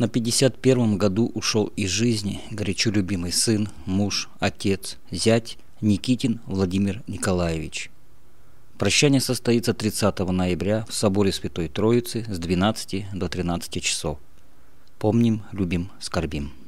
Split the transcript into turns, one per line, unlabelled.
На 51
году ушел из жизни горячо любимый сын, муж, отец, зять Никитин Владимир Николаевич. Прощание состоится 30 ноября в соборе Святой Троицы с 12 до 13 часов. Помним,
любим, скорбим.